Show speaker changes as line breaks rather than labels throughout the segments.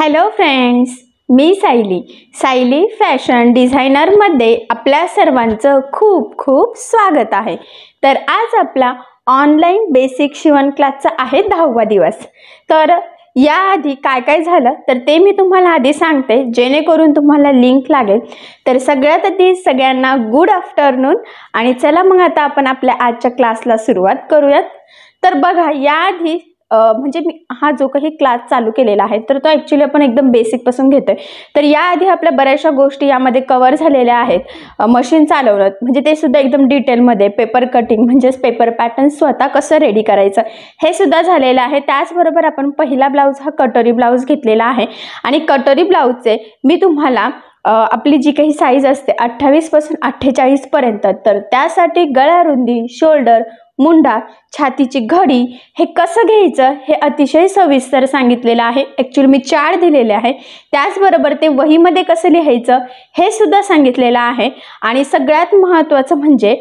Hello friends मी Sayali Sayali fashion डिझायनरमध्ये आपल्या सर्वांचं खूप खूप स्वागत आहे तर आज आपला ऑनलाईन बेसिक शिवण क्लासचा आहे दहावा दिवस तर याआधी काय काय झालं तर ते मी तुम्हाला आधी सांगते जेणेकरून तुम्हाला लिंक लागेल तर सगळ्यात आधी सगळ्यांना गुड आफ्टरनून आणि चला मग आता आपण आपल्या आजच्या क्लासला सुरुवात करूयात तर बघा याआधी म्हणजे मी हा जो काही क्लास चालू केलेला आहे तर तो ॲक्च्युली आपण एकदम बेसिकपासून घेतो आहे तर याआधी आपल्या बऱ्याचशा गोष्टी यामध्ये कवर झालेल्या आहेत मशीन चालवणं म्हणजे ते सुद्धा एकदम डिटेलमध्ये पेपर कटिंग म्हणजेच पेपर पॅटर्न स्वतः कसं रेडी करायचं हे सुद्धा झालेलं आहे त्याचबरोबर आपण पहिला ब्लाऊज हा कटोरी ब्लाऊज घेतलेला आहे आणि कटोरी ब्लाऊजचे मी तुम्हाला आपली जी काही साईज असते अठ्ठावीसपासून अठ्ठेचाळीसपर्यंत तर त्यासाठी गळ्या रुंदी शोल्डर मुंडा छातीची घडी हे कसं घ्यायचं हे अतिशय सविस्तर सांगितलेलं आहे ॲक्च्युली मी चार दिलेले आहे त्याचबरोबर ते वहीमध्ये कसं लिहायचं हे सुद्धा सांगितलेलं आहे आणि सगळ्यात महत्त्वाचं म्हणजे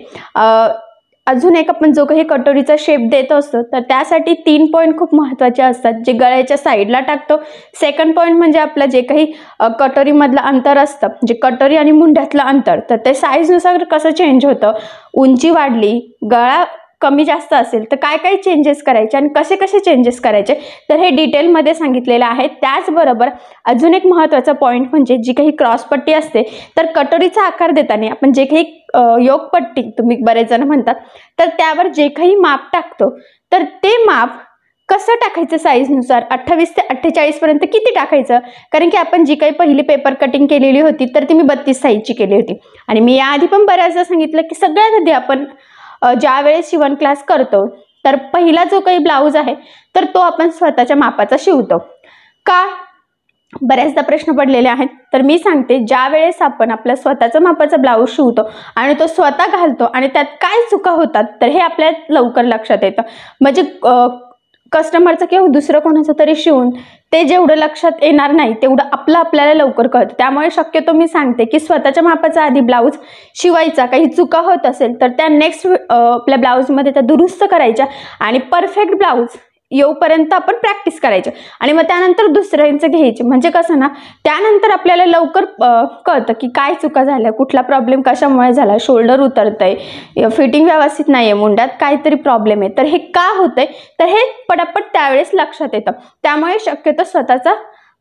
अजून एक आपण जो काही कटोरीचा शेप देत असतो तर त्यासाठी तीन पॉईंट खूप महत्त्वाचे असतात जे गळ्याच्या साईडला टाकतो सेकंड पॉईंट म्हणजे आपलं जे काही कटोरीमधलं अंतर असतं जे म्हणजे कटोरी आणि मुंढ्यातलं अंतर तर ते साईजनुसार कसं चेंज होतं उंची वाढली गळा कमी जास्त असेल तर काय काय चेंजेस करायचे आणि कसे कसे चेंजेस करायचे तर हे डिटेलमध्ये सांगितलेलं आहे त्याचबरोबर अजून एक महत्त्वाचा पॉईंट म्हणजे जी काही क्रॉसपट्टी असते तर कटोरीचा आकार देताना आपण जे काही योगपट्टी तुम्ही बरेच जण म्हणतात तर त्यावर जे काही माप टाकतो तर ते माप कसं टाकायचं साईजनुसार अठ्ठावीस ते अठ्ठेचाळीसपर्यंत किती टाकायचं कारण की आपण जी काही पहिली पेपर कटिंग केलेली होती तर ती मी बत्तीस साईजची केली होती आणि मी याआधी पण बऱ्याचदा सांगितलं की सगळ्यात आधी आपण ज्यावेळेस शिवण क्लास करतो तर पहिला जो काही ब्लाऊज आहे तर तो आपण स्वतःच्या मापाचा शिवतो का बऱ्याचदा प्रश्न पडलेले आहेत तर मी सांगते ज्या वेळेस आपण आपल्या स्वतःचा मापाचा ब्लाऊज शिवतो आणि तो स्वतः घालतो आणि त्यात काय चुका होतात तर हे आपल्या लवकर लक्षात येतं म्हणजे कस्टमरचं किंवा दुसरं कोणाचं तरी शिवून ते जेवढं लक्षात येणार नाही तेवढं आपलं आपल्याला लवकर कळतं त्यामुळे शक्यतो मी सांगते की स्वतःच्या मापाचा आधी ब्लाऊज शिवायचा काही चुका होत असेल तर त्या नेक्स्ट आपल्या ब्लाऊजमध्ये त्या दुरुस्त करायच्या आणि परफेक्ट ब्लाऊज येऊपर्यंत आपण प्रॅक्टिस करायची आणि मग त्यानंतर दुसऱ्यांचं घ्यायचे म्हणजे कसं ना त्यानंतर आपल्याला लवकर कळतं की काय चुका झाल्या कुठला प्रॉब्लेम कशामुळे झाला शोल्डर उतरतंय फिटिंग व्यवस्थित नाही आहे मुंड्यात काहीतरी प्रॉब्लेम आहे तर हे का होतंय तर हे पटापट त्यावेळेस लक्षात येतं त्यामुळे शक्यतो स्वतःचा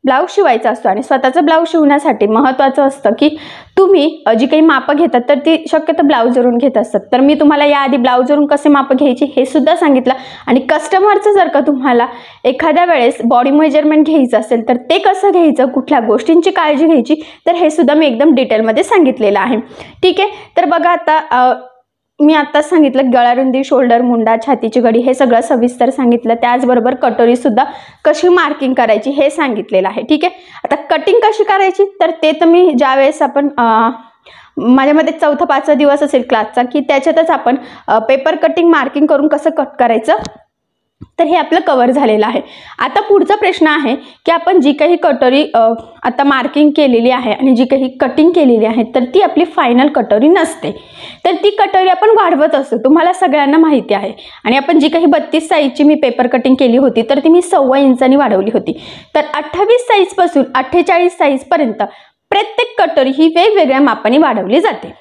ब्लाऊज शिवायचा असतो आणि स्वतःचं ब्लाऊज शिवण्यासाठी महत्त्वाचं असतं की तुम्ही जी काही मापं घेतात तर ती शक्यतो ब्लाऊजवरून घेत असतात तर मी तुम्हाला याआधी ब्लाऊजवरून कसे मापं घ्यायची हे सुद्धा सांगितलं आणि कस्टमरचं जर का तुम्हाला एखाद्या वेळेस बॉडी मेजरमेंट घ्यायचं असेल तर ते कसं घ्यायचं कुठल्या गोष्टींची काळजी घ्यायची तर हे सुद्धा मी एकदम डिटेलमध्ये सांगितलेलं आहे ठीक आहे तर बघा आता मी आत्ताच सांगितलं गळारुंदी शोल्डर मुंडा छातीची गडी हे सगळं सविस्तर सांगितलं त्याचबरोबर कटोरीसुद्धा कशी मार्किंग करायची हे सांगितलेलं आहे ठीक आहे आता कटिंग कशी करायची तर ते तर मी ज्यावेळेस आपण माझ्या मध्ये चौथा पाचवा दिवस असेल क्लासचा की त्याच्यातच आपण पेपर कटिंग मार्किंग करून कसं कट करायचं तर हे आपलं कवर झालेलं आहे आता पुढचा प्रश्न आहे की आपण जी काही कटोरी आता मार्किंग केलेली आहे आणि जी काही कटिंग केलेली आहे तर ती आपली फायनल कटोरी नसते तर ती कटोरी आपण वाढवत असतो तुम्हाला सगळ्यांना माहिती आहे आणि आपण जी काही बत्तीस साईजची मी पेपर कटिंग केली होती तर ती मी सव्वा इंचानी वाढवली होती तर अठ्ठावीस साईजपासून अठ्ठेचाळीस साईजपर्यंत प्रत्येक कटोरी ही वेगवेगळ्या मापाने वाढवली जाते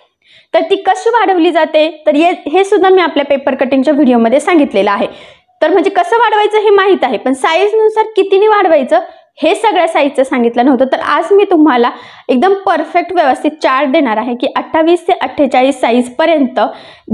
तर ती कशी वाढवली जाते तर हे सुद्धा मी आपल्या पेपर कटिंगच्या व्हिडिओमध्ये सांगितलेलं आहे तर म्हणजे कसं वाढवायचं हे माहीत आहे पण साईजनुसार कितीने वाढवायचं हे सगळ्या साईजचं सांगितलं नव्हतं तर आज मी तुम्हाला एकदम परफेक्ट व्यवस्थित चार्ट देणार आहे की अठ्ठावीस ते अठ्ठेचाळीस साईजपर्यंत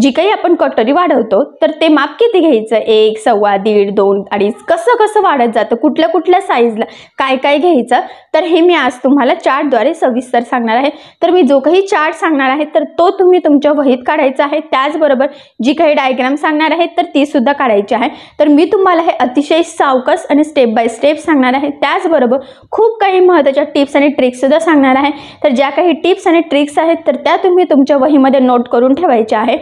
जी काही आपण कटोरी वाढवतो तर ते माप किती घ्यायचं एक सव्वा दीड दोन अडीच कसं कसं वाढत जातं कुठल्या कुठल्या साईजला काय काय घ्यायचं तर हे मी आज तुम्हाला चार्टद्वारे सविस्तर सांगणार आहे तर मी जो काही चार्ट सांगणार आहे तर तो तुम्ही तुमच्या वहीत काढायचा आहे त्याचबरोबर जी काही डायग्राम सांगणार आहे तर ती सुद्धा काढायची आहे तर मी तुम्हाला हे अतिशय सावकस आणि स्टेप बाय स्टेप सांगणार आहे त्याचबरोबर खूप काही महत्त्वाच्या टिप्स आणि ट्रिक्ससुद्धा सांगणार आहे तर ज्या काही टिप्स आणि ट्रिक्स आहेत तर त्या तुम्ही तुमच्या वहीमध्ये नोट करून ठेवायच्या आहे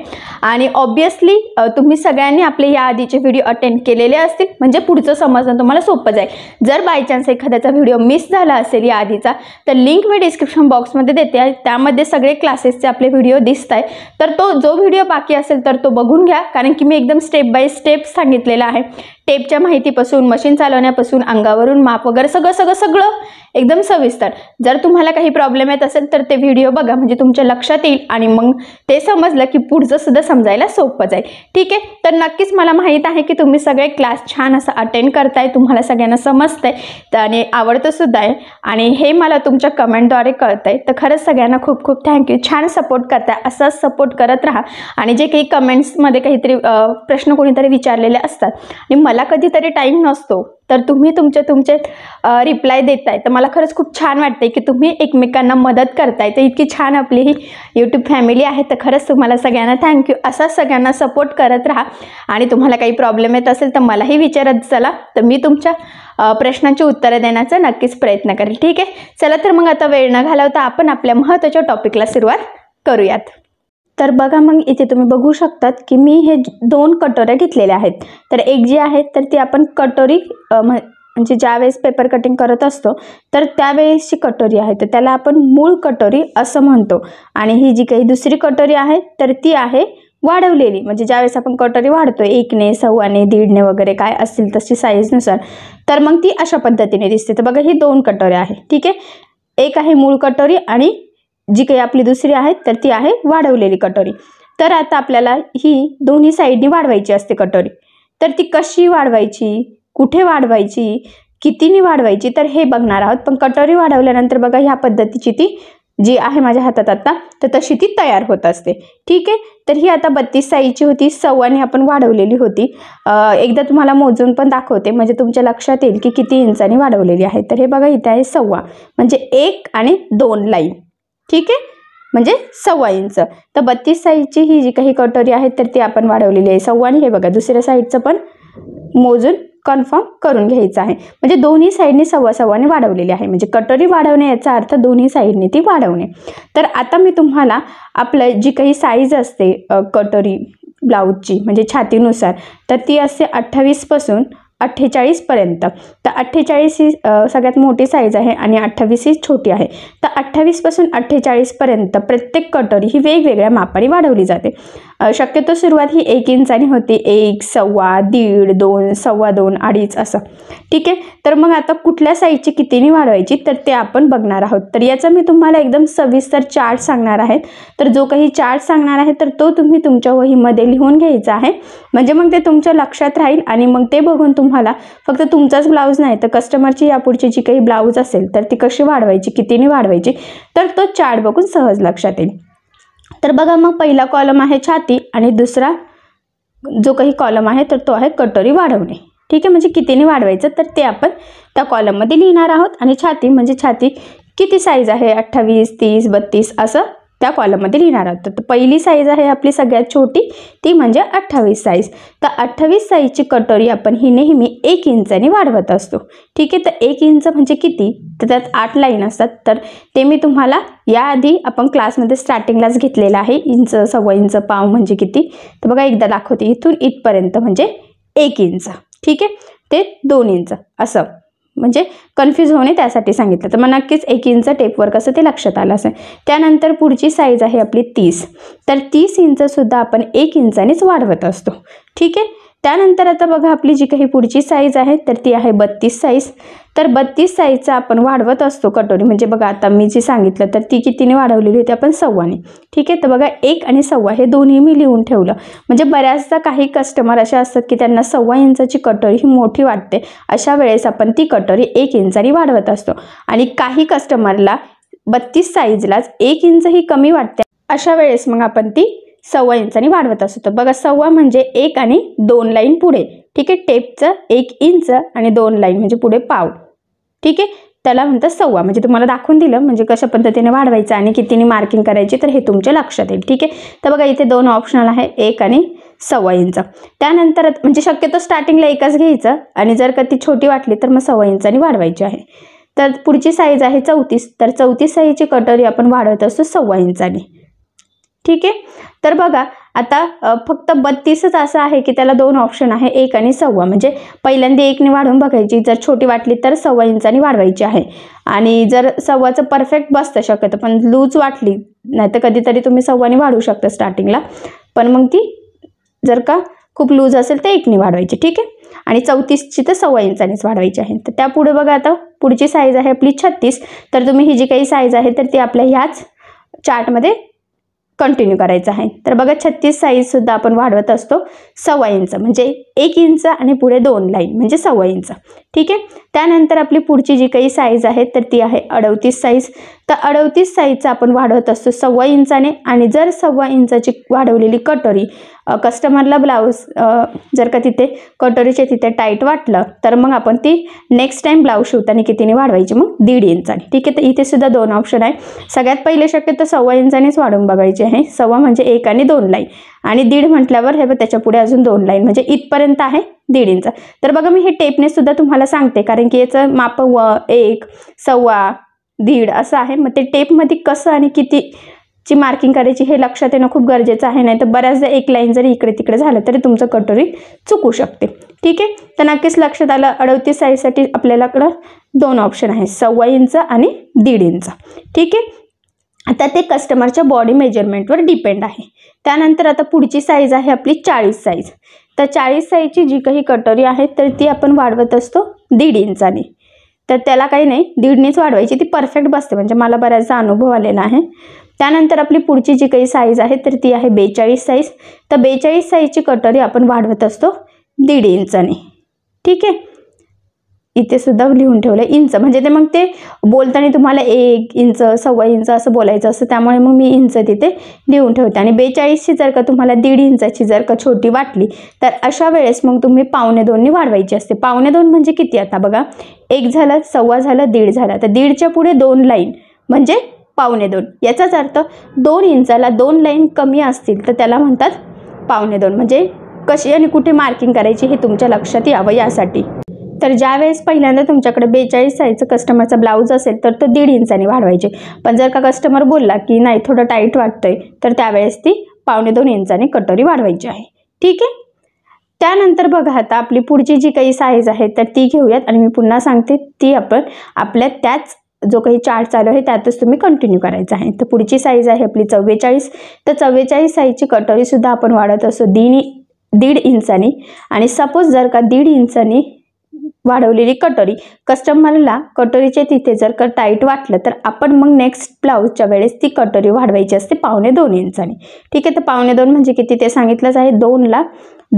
आणि ऑब्विसली तुम्ही सगळ्यांनी आपले या आधीचे व्हिडिओ अटेंड केलेले असतील म्हणजे पुढचं समजणं तुम्हाला सोपं जाईल जर बायचान्स एखाद्याचा व्हिडिओ मिस झाला असेल या आधीचा तर लिंक मी डिस्क्रिप्शन बॉक्समध्ये देते आहे त्यामध्ये सगळे क्लासेसचे आपले व्हिडिओ दिसत आहे तर तो जो व्हिडिओ बाकी असेल तर तो बघून घ्या कारण की मी एकदम स्टेप बाय स्टेप सांगितलेला आहे टेपच्या माहितीपासून मशीन चालवण्यापासून अंगावरून माप वगैरे सगळं सगळं सगळं एकदम सविस्तर जर तुम्हाला काही प्रॉब्लेम येत असेल तर ते व्हिडिओ बघा म्हणजे तुमच्या लक्षात येईल आणि मग ते समजलं की पुढचं सुद्धा समजायला सोपं जाईल ठीक आहे तर नक्कीच मला माहीत आहे की तुम्ही सगळे क्लास छान असं अटेंड करताय तुम्हाला सगळ्यांना समजतं तर आणि आवडतं सुद्धा आहे आणि हे मला तुमच्या कमेंटद्वारे कळतंय तर खरंच सगळ्यांना खूप खूप थँक्यू छान सपोर्ट करताय असाच सपोर्ट करत राहा आणि जे काही कमेंट्समध्ये काहीतरी प्रश्न कोणीतरी विचारलेले असतात आणि मला कधीतरी टाईम नसतो तर तुम्ही तुमचे तुमचे रिप्लाय देताय तर मला खरंच खूप छान वाटते की तुम्ही एकमेकांना मदत करताय तर इतकी छान आपली ही यूट्यूब फॅमिली आहे तर खरंच तुम्हाला सगळ्यांना थँक्यू असा सगळ्यांना सपोर्ट करत राहा आणि तुम्हाला काही प्रॉब्लेम येत असेल तर मलाही विचारत चला तर मी तुमच्या प्रश्नांची उत्तरं देण्याचा नक्कीच प्रयत्न करेल ठीक आहे चला तर मग आता वेळ न घालवता आपण आपल्या महत्त्वाच्या टॉपिकला सुरुवात करूयात तर बघा मग इथे तुम्ही बघू शकतात की मी हे दोन कटोऱ्या घेतलेल्या आहेत तर एक जी आहे तर ती आपण कटोरी म्हणजे ज्यावेळेस पेपर कटिंग करत असतो तर त्यावेळेसची कटोरी आहे तर त्याला आपण मूळ कटोरी असं म्हणतो आणि ही जी काही दुसरी कटोरी आहे तर ती आहे वाढवलेली म्हणजे ज्यावेळेस आपण कटोरी वाढतो एकने सव्वाने दीडने वगैरे काय असतील तशी साईजनुसार तर मग ती अशा पद्धतीने दिसते तर बघा ही दोन कटोऱ्या आहे ठीक आहे एक आहे मूळ कटोरी आणि जी काही आपली दुसरी आहे तर ती आहे वाढवलेली कटोरी तर आता आपल्याला ही दोन्ही साईडनी वाढवायची असते कटोरी तर ती कशी वाढवायची कुठे वाढवायची कितीने वाढवायची तर हे बघणार आहोत पण कटोरी वाढवल्यानंतर बघा ह्या पद्धतीची ती जी आहे माझ्या हातात आता तर तशी ती तयार होत असते ठीक आहे तर ही आता बत्तीस साईची होती सव्वाने आपण वाढवलेली होती एकदा तुम्हाला मोजून पण दाखवते म्हणजे तुमच्या लक्षात येईल की किती इंचानी वाढवलेली आहे तर हे बघा इथे आहे सव्वा म्हणजे एक आणि दोन लाईन ठीक आहे म्हणजे सव्वा इंच तर बत्तीस साईजची ही जी काही कटोरी आहे तर ती आपण वाढवलेली आहे सव्वाने हे बघा दुसऱ्या साईडचं पण मोजून कन्फर्म करून घ्यायचं आहे म्हणजे दोन्ही साईडने सव्वा सव्वाने वाढवलेली आहे म्हणजे कटोरी वाढवणे याचा अर्थ दोन्ही साईडने ती वाढवणे तर आता मी तुम्हाला आपलं जी काही साईज असते कटोरी ब्लाऊजची म्हणजे छातीनुसार तर ती असते अठ्ठावीसपासून अठ्ठेचाळीसपर्यंत तर अठ्ठेचाळीस ही सगळ्यात मोठी साईज आहे आणि अठ्ठावीस ही छोटी आहे तर अठ्ठावीसपासून अठ्ठेचाळीसपर्यंत प्रत्येक कटोरी ही वेगवेगळ्या मापाने वाढवली जाते शक्यतो सुरुवात ही एक इंचानी होती एक सव्वा दीड दोन सव्वा दोन अडीच असं ठीक आहे तर मग आता कुठल्या साईजची कितीने वाढवायची तर ते आपण बघणार आहोत तर याचा मी तुम्हाला एकदम सविस्तर चार्ट सांगणार आहे तर जो काही चार्ट सांगणार आहे तर तो तुम्ही तुमच्या वहीमध्ये लिहून घ्यायचा आहे म्हणजे मग ते तुमच्या लक्षात राहील आणि मग ते बघून तुम्ही तुम्हाला फक्त तुमचाच ब्लाऊज नाही तर कस्टमरची यापुढची जी काही ब्लाऊज असेल तर ती कशी वाढवायची कितीने वाढवायची तर तो चार्ट बघून सहज लक्षात येईल तर बघा मग पहिला कॉलम आहे छाती आणि दुसरा जो काही कॉलम आहे तर तो आहे कटोरी वाढवणे ठीक आहे म्हणजे कितीने वाढवायचं तर ते आपण त्या कॉलममध्ये लिहिणार आहोत आणि छाती म्हणजे छाती किती साईज आहे अठ्ठावीस तीस बत्तीस असं त्या कॉलममध्ये लिहिणार आहोत तर पहिली साईज आहे आपली सगळ्यात छोटी ती म्हणजे अठ्ठावीस साईज तर अठ्ठावीस साईजची कटोरी आपण ही नेहमी एक इंचाने वाढवत असतो ठीक आहे तर एक इंच म्हणजे किती तर त्यात आठ लाईन असतात तर ते मी तुम्हाला याआधी आपण क्लासमध्ये स्टार्टिंगलाच घेतलेलं आहे इंच सव्वा इंच पाव म्हणजे किती तर बघा एकदा दाखवते इथून इथपर्यंत म्हणजे एक इंच ठीक आहे ते दोन इंच असं म्हणजे कन्फ्यूज होणे त्यासाठी सांगितलं तर मग नक्कीच एक इंच टेपवर्क असं ते लक्षात आलं असेल त्यानंतर पुढची साईज आहे आपली तीस तर तीस इंचसुद्धा आपण एक इंचानेच वाढवत असतो ठीक आहे त्यानंतर आता बघा आपली जी काही पुढची साईज आहे तर ती आहे बत्तीस साईज तर बत्तीस साईजचा आपण वाढवत असतो कटोरी म्हणजे बघा आता मी जी सांगितलं तर ती कितीने वाढवलेली होती आपण सव्वाने ठीक आहे तर बघा एक आणि सव्वा हे दोन्ही मी लिहून ठेवलं म्हणजे बऱ्याचदा काही कस्टमर असे असतात की त्यांना सव्वा इंचाची कटोरी ही मोठी वाटते अशा वेळेस आपण ती कटोरी एक इंचानी वाढवत असतो आणि काही कस्टमरला बत्तीस साईजलाच एक इंच ही कमी वाटते अशा वेळेस मग आपण ती सव्वा इंचानी वाढवत असतो बघा सव्वा म्हणजे एक आणि दोन लाईन पुढे ठीक आहे टेपचं एक इंच आणि दोन लाईन म्हणजे पुढे पाव ठीक आहे त्याला म्हणतात सव्वा म्हणजे तुम्हाला दाखवून दिलं म्हणजे कशा पद्धतीने वाढवायचं आणि कितीने मार्किंग करायची तर हे तुमच्या लक्षात येईल ठीक आहे तर बघा इथे दोन ऑप्शनल आहे एक आणि सव्वा इंच त्यानंतर म्हणजे शक्यतो स्टार्टिंगला एकच घ्यायचं आणि जर का ती छोटी वाटली तर मग सव्वा इंचाने वाढवायची आहे तर पुढची साईज आहे चौतीस तर चौतीस साईजची कटरी आपण वाढवत असतो सव्वा इंचानी ठीक आहे तर बघा आता फक्त बत्तीसच असं आहे की त्याला दोन ऑप्शन आहे एक आणि सव्वा म्हणजे पहिल्यांदा एकने वाढवून बघायची जर छोटी वाटली तर सव्वा इंचाने वाढवायची आहे आणि जर सव्वाचं परफेक्ट बसतं शकतं पण लूज वाटली नाही तर कधीतरी तुम्ही सव्वानी वाढवू शकता स्टार्टिंगला पण मग ती जर का खूप लूज असेल तर एकने वाढवायची ठीक आहे आणि चौतीसची तर सव्वा इंचानेच वाढवायची आहे तर त्यापुढे बघा आता पुढची साईज आहे आपली छत्तीस तर तुम्ही ही जी काही साईज आहे तर ती आपल्या ह्याच चार्टमध्ये कंटिन्यू करायचं आहे तर बघा छत्तीस साईजसुद्धा आपण वाढवत असतो सव्वा इंच म्हणजे एक इंच आणि पुढे दोन लाईन म्हणजे सव्वा इंच ठीक आहे त्यानंतर आपली पुढची जी काही साईज आहे तर ती आहे अडवतीस साईज तर अडवतीस साईजचा आपण वाढवत असतो सव्वा इंचाने आणि जर सव्वा इंचाची वाढवलेली कटोरी कस्टमरला ब्लाऊज जर का तिथे कटोरीचे तिथे टाईट वाटलं तर मग आपण ती नेक्स्ट टाईम ब्लाऊज शिवताना कितीने वाढवायची मग दीड इंचाने ठीक आहे तर इथे सुद्धा दोन ऑप्शन आहे सगळ्यात पहिले शक्यतो सव्वा इंचानेच वाढून बघायचे आहे सव्वा म्हणजे एक आणि दोन लाईन आणि दीड म्हटल्यावर हे त्याच्या पुढे अजून दोन लाईन म्हणजे इथपर्यंत आहे दीड इंच तर बघा मी हे टेपने सुद्धा तुम्हाला सांगते कारण की याचं माप व एक सव्वा दीड असं आहे मग ते टेपमध्ये कसं आणि किती ची मार्किंग करायची हे लक्षात येणं खूप गरजेचं आहे नाही तर बऱ्याचदा एक लाईन जरी इकडे तिकडे झालं तरी तुमचं कटोरी चुकू शकते ठीक आहे तर नक्कीच लक्षात आलं अडवतीस साईजसाठी आपल्यालाकडं दोन ऑप्शन आहे सव्वा इंच आणि दीड इंच ठीक आहे आता ते कस्टमरच्या बॉडी मेजरमेंटवर डिपेंड आहे त्यानंतर आता पुढची साईज आहे आपली चाळीस साईज तर चाळीस साईजची जी काही कटोरी आहे तर ती आपण वाढवत असतो दीड इंचाने तर त्याला काही नाही दीडनेच वाढवायची ती परफेक्ट बसते म्हणजे मला बऱ्याचदा अनुभव आलेला आहे त्यानंतर आपली पुढची जी काही साईज आहे तर ती आहे बेचाळीस साईज तर बेचाळीस साईजची कटरी आपण वाढवत असतो दीड इंचाने ठीक आहे इथे सुद्धा लिहून ठेवलं इंच म्हणजे ते मग ते बोलताना तुम्हाला एक इंच सव्वा इंच असं बोलायचं असतं त्यामुळे मग मी इंच तिथे लिहून ठेवते आणि बेचाळीसची जर का तुम्हाला दीड इंचाची जर का छोटी वाटली तर अशा वेळेस मग तुम्ही पावणे दोननी वाढवायची असते पावणे दोन म्हणजे किती आता बघा एक झालं सव्वा झालं दीड झाला तर दीडच्या पुढे दोन लाईन म्हणजे पावणे दोन याचाच अर्थ दोन इंचाला दोन लाईन कमी असतील तर त्याला म्हणतात पावणे दोन म्हणजे कशी आणि कुठे मार्किंग करायची हे तुमच्या लक्षात यावं यासाठी तर ज्यावेळेस पहिल्यांदा तुमच्याकडे बेचाळीस साईजचं कस्टमरचा ब्लाऊज असेल तर तो दीड इंचाने वाढवायचे पण जर का कस्टमर बोलला की नाही थोडं टाईट वाटतंय तर त्यावेळेस ती पावणे दोन इंचाने कटोरी वाढवायची आहे ठीक आहे त्यानंतर बघा आता आपली पुढची जी काही साईज आहे तर ती घेऊयात आणि मी पुन्हा सांगते ती आपण आपल्या त्याच जो काही चार्ट चालू आहे त्यातच तुम्ही कंटिन्यू करायचा आहे तर पुढची साईज आहे आपली चव्वेचाळीस तर चव्वेचाळीस साईजची कटोरीसुद्धा आपण वाढत असतो दीड दीड इंचानी आणि सपोज जर का दीड इंचानी वाढवलेली कटोरी कस्टमरला कटोरीचे तिथे जर का टाईट वाटलं तर आपण मग नेक्स्ट ब्लाऊजच्या वेळेस ती कटोरी वाढवायची असते पावणे दोन इंचानी ठीक आहे तर पावणे दोन म्हणजे किती ते सांगितलंच आहे दोनला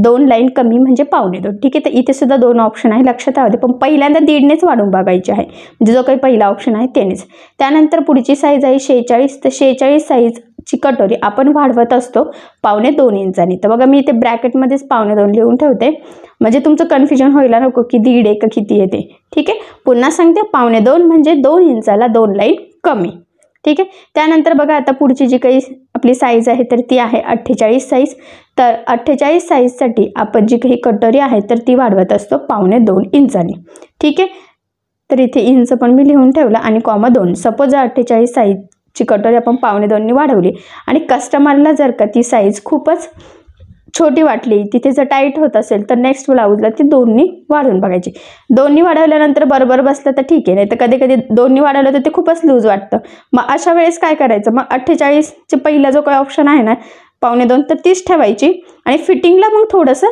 दोन लाईन कमी म्हणजे पावणे दोन ठीक आहे तर इथे सुद्धा दोन ऑप्शन आहे लक्षात राहू पण पहिल्यांदा दीडनेच वाढून बघायची आहे म्हणजे जो काही पहिला ऑप्शन आहे तेनेच त्यानंतर पुढची साईज आहे शेहेचाळीस तर शेहेचाळीस साईजची कटोरी आपण वाढवत असतो पावणे दोन इंचानी तर बघा मी इथे ब्रॅकेटमध्येच पावणे दोन लिहून ठेवते म्हणजे तुमचं कन्फ्युजन व्हायला नको की दीड एक किती येते ठीक आहे पुन्हा सांगते पावणे दोन म्हणजे दोन इंचाला दोन लाईन कमी ठीक आहे त्यानंतर बघा आता पुढची जी काही आपली साईज आहे तर ती आहे अठ्ठेचाळीस साईज तर अठ्ठेचाळीस साईजसाठी आपण जी काही कटोरी आहे तर ती वाढवत असतो पावणे दोन इंचाने ठीक आहे तर इथे इंच पण मी लिहून ठेवलं आणि कॉमा दोन सपोज जर अठ्ठेचाळीस साईजची कटोरी आपण पावणे दोनने वाढवली आणि कस्टमरला जर का ती साईज खूपच छोटी वाटली तिथे जर टाईट होत असेल तर नेक्स्ट ब्लाऊजला ती दोन्ही वाढून बघायची दोन्ही वाढवल्यानंतर बरोबर बसलं तर ठीक आहे नाही तर कधी कधी दोन्ही वाढवलं तर ते खूपच लूज वाटतं मग अशा वेळेस काय करायचं मग अठ्ठेचाळीसचे पहिला जो काही ऑप्शन आहे ना पावणे दोन तर तीच ठेवायची आणि फिटिंगला मग थोडंसं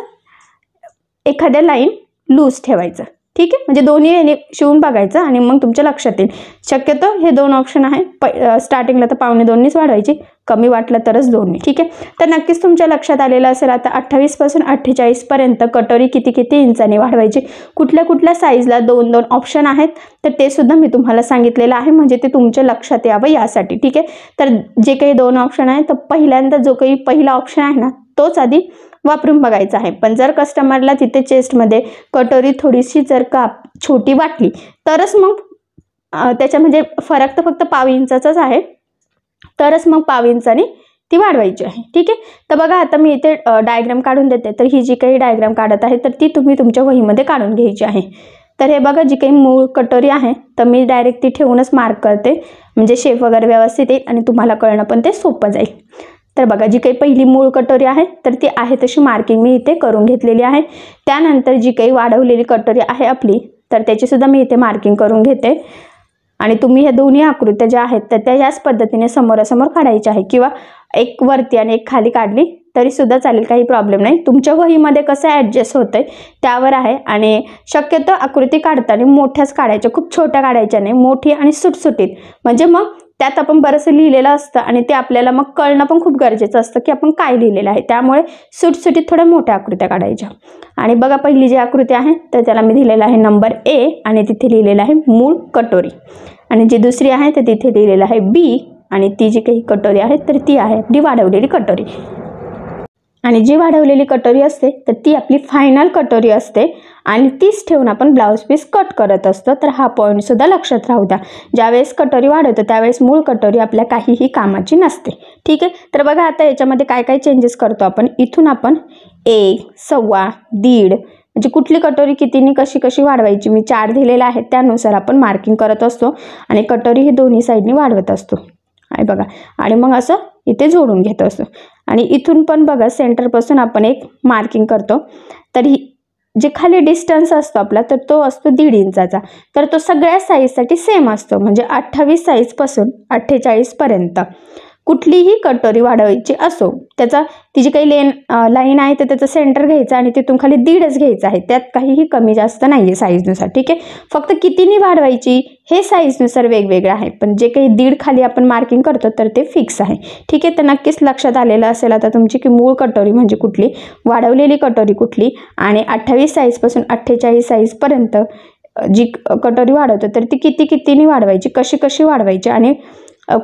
एखाद्या लाईन लूज ठेवायचं ठीक आहे म्हणजे दोन्ही याने शिवून बघायचं आणि मग तुमच्या लक्षात येईल शक्यतो हे दोन ऑप्शन आहे प स्टार्टिंगला तर पावणे दोन्हीच वाढवायची कमी वाटलं तरच दोन्ही ठीक आहे तर नक्कीच तुमच्या लक्षात आलेलं असेल आता अठ्ठावीसपासून अठ्ठेचाळीसपर्यंत कटोरी किती किती इंचाने वाढवायची कुठल्या कुठल्या साईजला दोन दोन ऑप्शन आहेत तर ते सुद्धा मी तुम्हाला सांगितलेलं आहे म्हणजे ते तुमच्या लक्षात यावं यासाठी ठीक आहे तर जे काही दोन ऑप्शन आहे तर पहिल्यांदा जो काही पहिला ऑप्शन आहे ना तोच आधी वापरून बघायचा आहे पण जर कस्टमरला तिथे चेस्टमध्ये कटोरी थोडीशी जर का छोटी वाटली तरच मग त्याच्या म्हणजे फरक तर फक्त पाव इंचाचाच आहे तरच मग पाव इंचानी ती वाढवायची आहे ठीक आहे तर बघा आता मी इथे डायग्राम काढून देते तर ही जी काही डायग्राम काढत आहे तर ती तुम्ही तुमच्या वहीमध्ये काढून घ्यायची आहे तर हे बघा जी काही मूळ कटोरी आहे तर मी डायरेक्ट ती ठेवूनच मार्क करते म्हणजे शेप वगैरे व्यवस्थित येईल आणि तुम्हाला कळणं पण ते सोपं जाईल तर बघा जी काही पहिली मूळ कटोरी आहे तर ती आहे तशी मार्किंग मी इथे करून घेतलेली आहे त्यानंतर जी काही वाढवलेली कटोरी आहे आपली तर त्याचीसुद्धा मी इथे मार्किंग करून घेते आणि तुम्ही ह्या दोन्ही आकृत्या ज्या आहेत तर त्या याच पद्धतीने समोरासमोर काढायच्या आहे किंवा एक वरती आणि एक खाली काढली तरी सुद्धा चालेल काही प्रॉब्लेम नाही तुमच्या वहीमध्ये कसं ॲडजस्ट होतं आहे त्यावर आहे आणि शक्यतो आकृती काढताना मोठ्याच काढायच्या खूप छोट्या काढायच्या नाही मोठी आणि सुटसुटीत म्हणजे मग त्यात आपण बरंच लिहिलेलं असतं आणि ते आपल्याला मग कळणं पण खूप गरजेचं असतं की आपण काय लिहिलेलं आहे त्यामुळे सुटसुटीत थोड्या मोठ्या आकृत्या काढायच्या आणि बघा पहिली जी आकृती आहे तर त्याला मी दिलेला आहे नंबर ए आणि तिथे लिहिलेलं आहे मूळ कटोरी आणि जी दुसरी आहे तर तिथे दिलेलं आहे बी आणि ती जी काही कटोरी आहे तर ती आहे आपली वाढवलेली कटोरी आणि जी वाढवलेली कटोरी असते तर ती आपली फायनल कटोरी असते आणि तीच ठेवून आपण ब्लाऊज पीस कट करत असतो तर हा पॉईंटसुद्धा लक्षात राहू द्या ज्यावेळेस कटोरी वाढवतो त्यावेळेस मूळ कटोरी आपल्या काहीही कामाची नसते ठीक आहे तर बघा आता याच्यामध्ये काय काय चेंजेस करतो आपण इथून आपण एक सव्वा दीड म्हणजे कुठली कटोरी कितीनी कशी कशी वाढवायची मी चार दिलेला आहे त्यानुसार आपण मार्किंग करत असतो आणि कटोरी ही दोन्ही साईडनी वाढवत असतो आहे बघा आणि मग असं इथे जोडून घेत असतो आणि इथून पण बघा सेंटरपासून आपण एक मार्किंग करतो तर ही जे खाली डिस्टन्स असतो आपला तर तो असतो दीड इंचाचा तर तो सगळ्या साईजसाठी सेम असतो म्हणजे अठ्ठावीस साईजपासून अठ्ठेचाळीसपर्यंत कुठलीही कटोरी वाढवायची असो त्याचा तिची काही लेन लाईन आहे तर त्याचं सेंटर घ्यायचं आणि तिथून खाली दीडच घ्यायचं आहे त्यात काहीही कमी जास्त नाही आहे साईजनुसार ठीक आहे फक्त कितीनी वाढवायची हे साईजनुसार वेगवेगळं आहे पण जे काही दीड खाली आपण मार्किंग करतो तर ते फिक्स आहे ठीक आहे तर नक्कीच लक्षात आलेलं असेल आता तुमची की मूळ कटोरी म्हणजे कुठली वाढवलेली कटोरी कुठली आणि अठ्ठावीस साईजपासून अठ्ठेचाळीस साईजपर्यंत जी कटोरी वाढवतो तर ती किती कितीनी वाढवायची कशी कशी वाढवायची आणि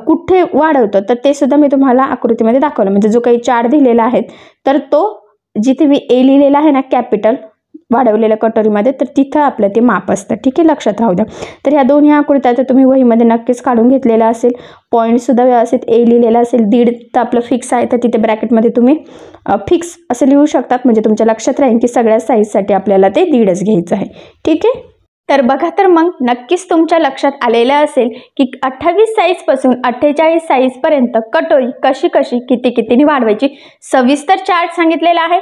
कुठे वाढवतं तर ते सुद्धा मी तुम्हाला आकृतीमध्ये दाखवलं म्हणजे जो काही चार्ट दिलेला आहे तर तो जिथे मी ए लिहिलेला आहे ना कॅपिटल वाढवलेल्या कटोरीमध्ये तर तिथं आपलं ते माप असतं ठीक आहे लक्षात राहू द्या तर ह्या दोन्ही आकृत्या तर तुम्ही वहीमध्ये नक्कीच काढून घेतलेला असेल पॉईंटसुद्धा व्यवस्थित ए लिहिलेला असेल दीड तर आपलं फिक्स आहे तर तिथे ब्रॅकेटमध्ये तुम्ही फिक्स असं लिहू शकतात म्हणजे तुमच्या लक्षात राहील की सगळ्या साईजसाठी आपल्याला ते दीडच घ्यायचं आहे ठीक आहे तर बघा तर मग नक्कीच तुमच्या लक्षात आलेलं असेल की अठ्ठावीस साईजपासून अठ्ठेचाळीस साईजपर्यंत कटोरी कशी कशी किती कितीने वाढवायची सविस्तर चार्ट सांगितलेला आहे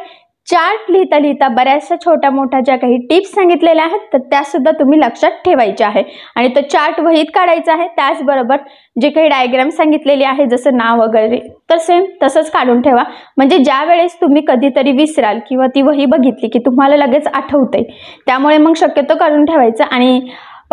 चार्ट लिहिता लिहिता बऱ्याचशा छोट्या मोठ्या ज्या काही टिप्स सांगितलेल्या आहेत तर त्यासुद्धा तुम्ही लक्षात ठेवायच्या आहे आणि तो चार्ट वहीत काढायचा आहे त्याचबरोबर जे काही डायग्राम सांगितलेले आहे जसं नाव वगैरे तर सेम तसंच काढून ठेवा म्हणजे ज्या वेळेस तुम्ही कधीतरी विसराल किंवा ती वही बघितली की तुम्हाला लगेच आठवते त्यामुळे मग शक्यतो काढून ठेवायचं आणि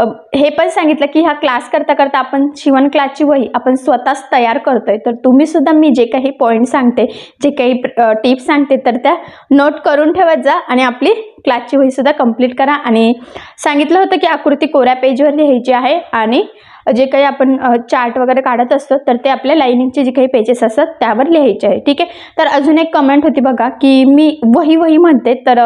हे पण सांगितलं की हा क्लास करता करता आपण शिवण क्लासची वही आपण स्वतःच तयार करतोय तर तुम्ही सुद्धा मी जे काही पॉईंट सांगते जे काही टिप्स सांगते तर त्या नोट करून ठेवत जा आणि आपली क्लासची वही सुद्धा कंप्लीट करा आणि सांगितलं होतं की आकृती कोऱ्या पेजवर लिहायची आहे आणि जे काही आपण चार्ट वगैरे काढत असतो तर ते आपल्या लाईनिंगचे जे काही पेजेस असतात त्यावर लिहायचे आहे ठीक आहे तर अजून एक कमेंट होती बघा की मी वही वही म्हणते तर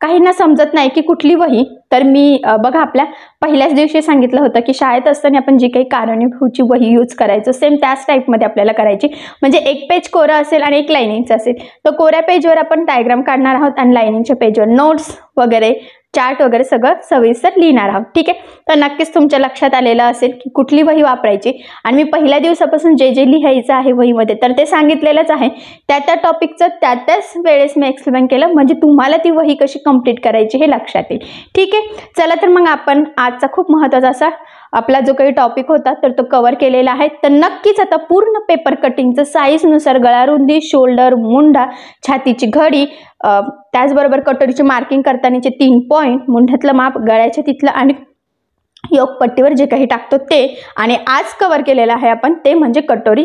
काहींना समजत नाही की कुठली वही तर मी बघा आपल्या पहिल्याच दिवशी सांगितलं होतं की शाळेत असताना आपण जी काही कारणीभूची वही यूज करायचो सेम त्याच टाईपमध्ये आपल्याला करायची म्हणजे एक पेज कोरं असेल आणि एक लाइनिंगचं असेल तर कोऱ्या पेजवर आपण डायग्राम काढणार आहोत आणि लाईनिंगच्या पेजवर नोट्स वगैरे चार्ट वगैरे सगळं सविस्तर लिहिणार आहोत ठीक आहे तर नक्कीच तुमच्या लक्षात आलेलं असेल की कुठली वही वापरायची आणि मी पहिल्या दिवसापासून जे जे लिहायचं आहे वहीमध्ये तर ते सांगितलेलंच आहे त्या त्या टॉपिकचं त्या त्याच वेळेस मी एक्सप्लेन केलं म्हणजे तुम्हाला ती वही कशी कंप्लीट करायची हे लक्षात येईल ठीक आहे चला तर मग आपण आजचा खूप महत्त्वाचा असा आपला जो काही टॉपिक होता तर तो कव्हर केलेला आहे तर नक्कीच आता पूर्ण पेपर कटिंगचं साईजनुसार गळारुंदी शोल्डर मुंडा छातीची घडी त्याचबरोबर कटोरीचे मार्किंग करतानाचे तीन पॉईंट मुंढ्यातलं माप गळ्याच्या तिथलं आणि योगपट्टीवर जे काही टाकतो ते आणि आज कवर केलेलं आहे आपण ते म्हणजे कटोरी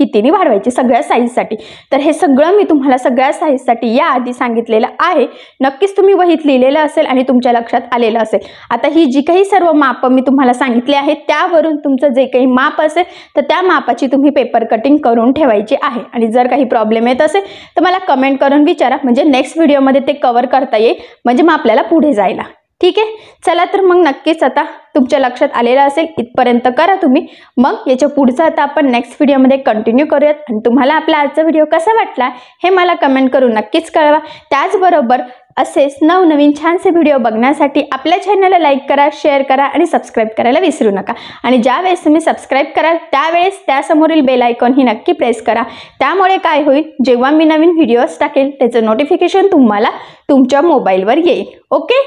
कितीने वाढवायची सगळ्या साईजसाठी तर हे सगळं मी तुम्हाला सगळ्या साईजसाठी याआधी सांगितलेलं आहे नक्कीच तुम्ही वहीत लिहिलेलं असेल आणि तुमच्या लक्षात आलेलं असेल आता ही जी काही सर्व मापं मी तुम्हाला सांगितली आहे त्यावरून तुमचं जे काही माप असेल तर त्या मापाची तुम्ही पेपर कटिंग करून ठेवायची आहे आणि जर काही प्रॉब्लेम येत असेल तर मला कमेंट करून विचारा म्हणजे नेक्स्ट व्हिडिओमध्ये ते कवर करता येईल म्हणजे मग आपल्याला पुढे जायला ठीक आहे चला तर मग नक्कीच आता तुमच्या लक्षात आलेलं असेल इथपर्यंत करा तुम्ही मग याच्या पुढचं आता आपण नेक्स्ट व्हिडिओमध्ये कंटिन्यू करूयात आणि तुम्हाला आपला आजचा व्हिडिओ कसा वाटला हे मला कमेंट करून नक्कीच कळवा त्याचबरोबर असेच नवनवीन छानसे व्हिडिओ बघण्यासाठी आपल्या चॅनलला लाईक करा शेअर करा आणि सबस्क्राईब करायला विसरू नका आणि ज्यावेळेस तुम्ही सबस्क्राईब कराल त्यावेळेस त्यासमोरील बेल आयकॉन ही नक्की प्रेस करा त्यामुळे काय होईल जेव्हा मी नवीन व्हिडिओज टाकेल त्याचं नोटिफिकेशन तुम्हाला तुमच्या मोबाईलवर येईल okay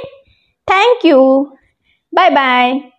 Thank you. Bye bye.